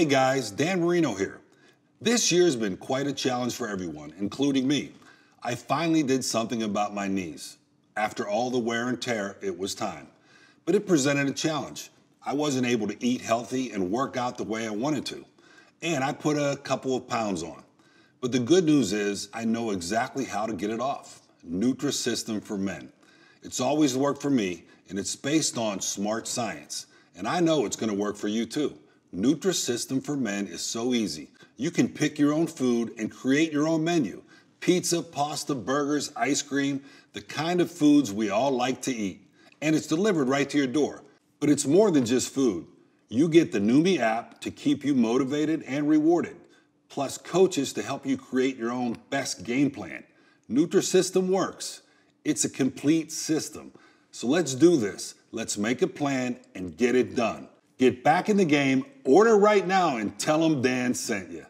Hey guys, Dan Marino here. This year's been quite a challenge for everyone, including me. I finally did something about my knees. After all the wear and tear, it was time. But it presented a challenge. I wasn't able to eat healthy and work out the way I wanted to. And I put a couple of pounds on. But the good news is I know exactly how to get it off. Nutrisystem for men. It's always worked for me, and it's based on smart science. And I know it's gonna work for you too. Nutrisystem for Men is so easy. You can pick your own food and create your own menu. Pizza, pasta, burgers, ice cream, the kind of foods we all like to eat. And it's delivered right to your door. But it's more than just food. You get the Numi app to keep you motivated and rewarded, plus coaches to help you create your own best game plan. Nutrisystem works. It's a complete system. So let's do this. Let's make a plan and get it done. Get back in the game, order right now, and tell them Dan sent you.